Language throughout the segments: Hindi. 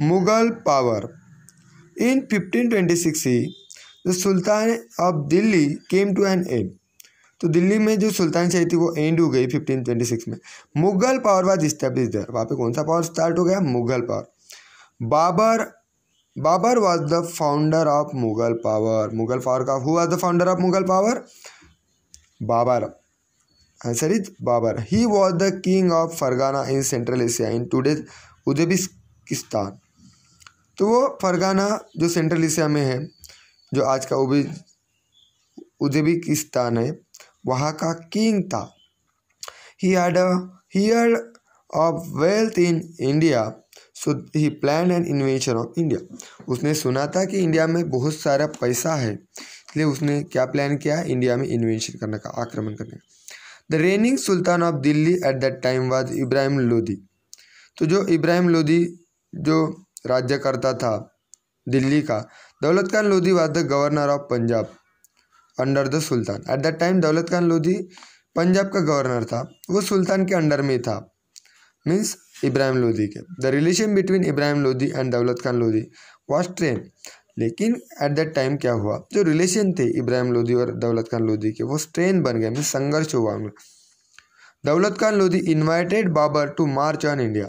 Mughal power in 1526, the sultan of Delhi came to an end तो दिल्ली में जो सुल्तान शाही थी वो एंड हो गई 1526 में Mughal power was establish there वहाँ पे कौन सा पावर स्टार्ट हो गया Mughal power Babur Babur was the founder of Mughal power Mughal power का who was the founder of Mughal power Babur answer is Babur he was the king of Fergana in central Asia in today Uzbekistan तो वो फरगाना जो सेंट्रल एशिया में है जो आज का उबी उज्बेकिस्तान है वहाँ का किंग था he had heard of wealth in India so he plan and invention of India उसने सुना था कि इंडिया में बहुत सारा पैसा है इसलिए उसने क्या प्लान किया इंडिया में इन्वेंशन करने का आक्रमण करने का the reigning sultan of Delhi at that time was Ibrahim Lodi तो जो इब्राहिम लोदी जो राज्य करता था दिल्ली का Daulat Khan Lodhi was the governor of Punjab under the sultan at that time Daulat Khan Lodhi Punjab का गवर्नर था वो सुल्तान के अंडर में था मीन्स इब्राहिम लोधी के the relation between Ibrahim Lodhi and Daulat Khan Lodhi was train लेकिन एट दैट टाइम क्या हुआ जो रिलेशन थे इब्राहिम लोधी और दौलत खान लोधी के वो स्ट्रेन बन गए मीन संघर्ष हुआ Daulat Khan Lodhi invited Babur to march on India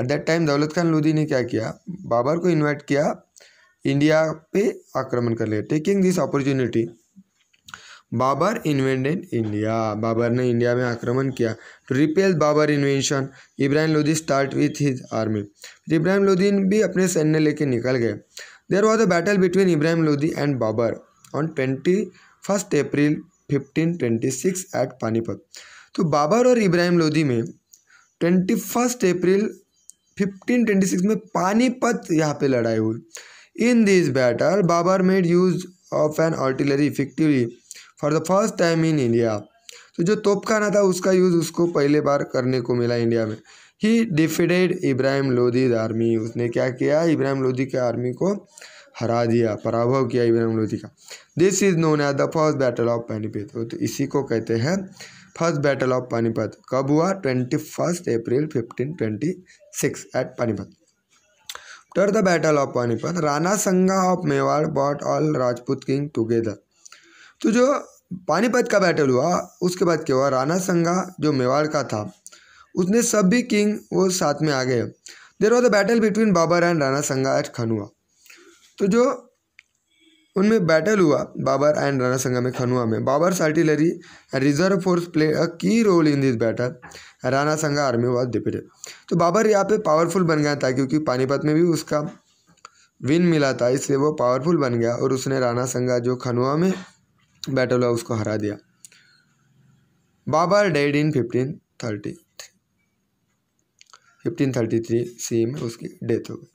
at that time Daulat Khan Lodhi ने क्या किया बाबर को इन्वाइट किया इंडिया पे आक्रमण कर लिया taking this opportunity Babur invented India Babur ने इंडिया में आक्रमण किया to repel Babur invention Ibrahim Lodhi start with his army फिर इब्राहिम लोधी भी अपने सैन्य लेके निकल गए there was a battle between Ibrahim Lodhi and Babur on twenty first April fifteen twenty six at Panipat तो बाबर और इब्राहिम लोधी में twenty first April fifteen twenty six में पानीपत यहाँ पे लड़ाई हुई in this battle Babur made use of an artillery effectively for the first time in India तो जो तोपखाना था उसका यूज़ उसको पहले बार करने को मिला इंडिया में he defeated Ibrahim Lodhi army उसने क्या किया इब्राहिम लोधी के आर्मी को हरा दिया पराभव किया इब्राहिम लोधी का this is known as the first battle of Panipat तो इसी को कहते हैं फर्स्ट बैटल ऑफ पानीपत कब हुआ twenty first April fifteen twenty six at Panipat टर the battle of Panipat Rana Sanga of Mewar brought all Rajput king together तो जो पानीपत का बैटल हुआ उसके बाद क्या हुआ राणा संगा जो मेवाड़ का था उसने सभी किंग वो साथ में आ गए there was the battle between Babur and Rana Sanga at Khanua तो जो उनमें बैटल हुआ बाबर एंड राणा संगम खनुआ में Babur's artillery reserve force play a key role in this battle Rana Sanga army was deputed तो बाबर यहाँ पे पावरफुल बन गया था क्योंकि पानीपत में भी उसका विन मिला था इसलिए वो पावरफुल बन गया और उसने राणा संगा जो खनुआ में बैटल हुआ उसको हरा दिया Babur dead in fifteen thirty fifteen thirty three सी में उसकी डेथ हो गई